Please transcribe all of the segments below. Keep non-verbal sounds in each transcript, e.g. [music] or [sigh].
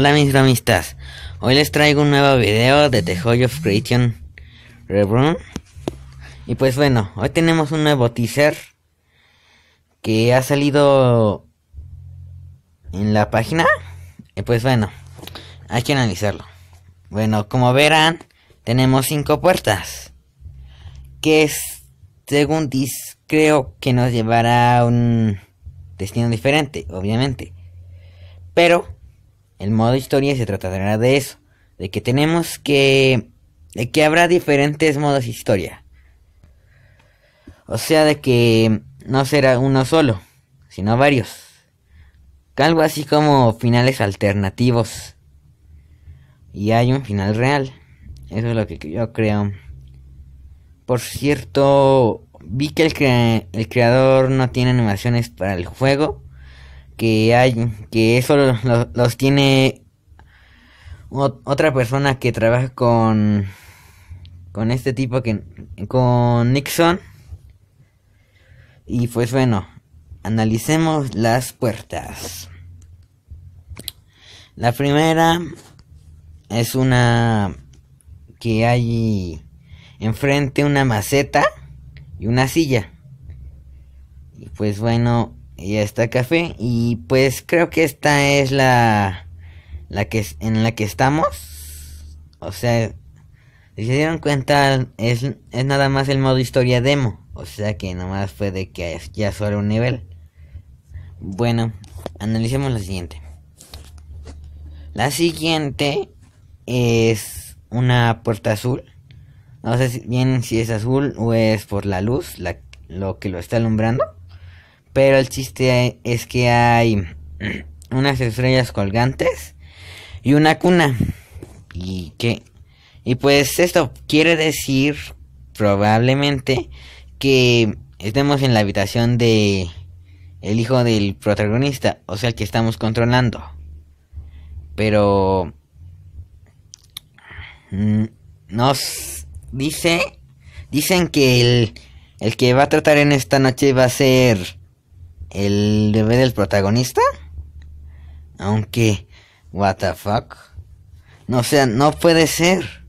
Hola mis bromistas, hoy les traigo un nuevo video de The Joy of Creation Reborn Y pues bueno, hoy tenemos un nuevo teaser Que ha salido en la página Y pues bueno, hay que analizarlo Bueno, como verán, tenemos cinco puertas Que es, según dis, creo que nos llevará a un destino diferente, obviamente Pero el modo historia se tratará de eso, de que tenemos que... de que habrá diferentes modos historia. O sea, de que no será uno solo, sino varios. Algo así como finales alternativos. Y hay un final real. Eso es lo que yo creo. Por cierto, vi que el, el creador no tiene animaciones para el juego que hay que eso los, tiene otra persona que trabaja con con este tipo que con Nixon y pues bueno analicemos las puertas la primera es una que hay enfrente una maceta y una silla y pues bueno y está café y pues creo que esta es la la que en la que estamos o sea si se dieron cuenta es, nada más el modo historia demo o sea que nomás fue de que ya solo un nivel bueno analicemos la siguiente la siguiente es una puerta azul no sé si bien si es azul o es por la luz la, lo que lo está alumbrando pero el chiste es que hay [clears throat] unas estrellas colgantes y una cuna. ¿Y que... Y pues esto quiere decir probablemente que estemos en la habitación de el hijo del protagonista, o sea, el que estamos controlando. Pero mm, nos dice dicen que el el que va a tratar en esta noche va a ser el bebé del protagonista. Aunque, what the fuck. No, o sea, no puede ser.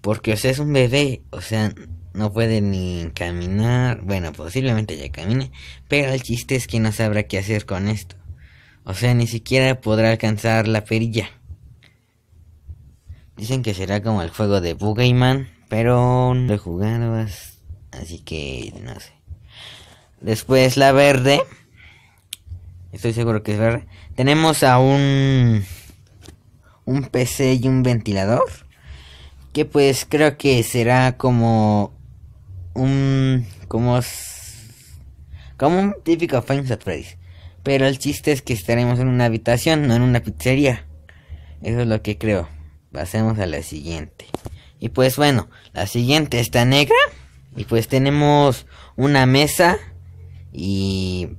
Porque, o sea, es un bebé. O sea, no puede ni caminar. Bueno, posiblemente ya camine. Pero el chiste es que no sabrá qué hacer con esto. O sea, ni siquiera podrá alcanzar la perilla. Dicen que será como el juego de Boogeyman. Pero no lo he Así que, no sé. Después la verde. Estoy seguro que es verdad... Tenemos a un. Un PC y un ventilador. Que pues creo que será como. Un. Como. Como un típico Finds at Pero el chiste es que estaremos en una habitación, no en una pizzería. Eso es lo que creo. Pasemos a la siguiente. Y pues bueno, la siguiente está negra. Y pues tenemos una mesa y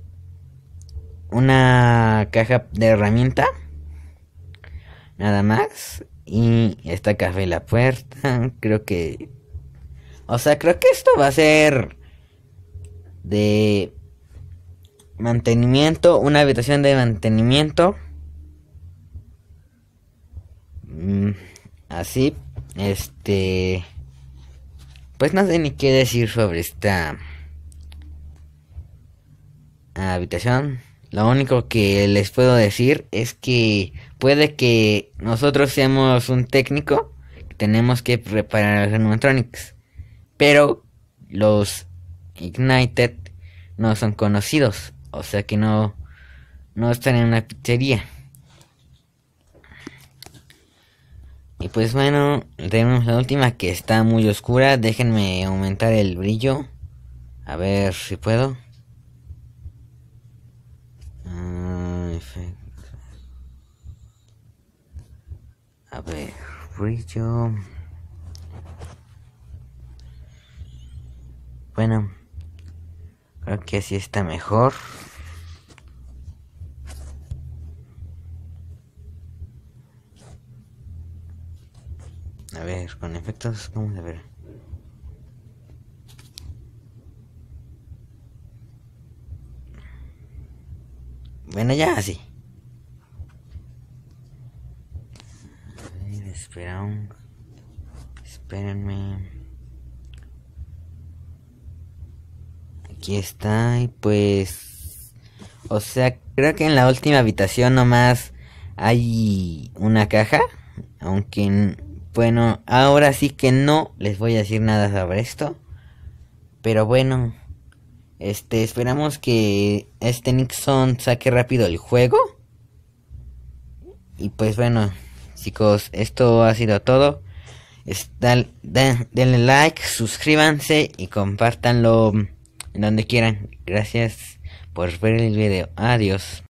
una caja de herramienta. Nada más. Y esta café la puerta. [laughs] Creo que. O sea, creo que esto va a ser. De. Mantenimiento. Una habitación de mantenimiento. Mm, así. Este. Pues no sé ni qué decir sobre esta. Habitación. Lo único que les puedo decir es que puede que nosotros seamos un técnico, tenemos que reparar los animatronics, pero los Ignited no son conocidos, o sea que no, no están en una pizzería. Y pues bueno, tenemos la última que está muy oscura, déjenme aumentar el brillo, a ver si puedo. A ver, brillo. Bueno, creo que así está mejor. A ver, con efectos, vamos a ver. Bueno, ya así. Espera un... Espérenme. Aquí está y pues... O sea, creo que en la última habitación nomás hay una caja. Aunque... Bueno, ahora sí que no les voy a decir nada sobre esto. Pero bueno, este, esperamos que este Nixon saque rápido el juego. Y pues bueno, chicos, esto ha sido todo. denle like, suscríbanse y compártanlo en donde quieran. Gracias por ver el video. Adiós.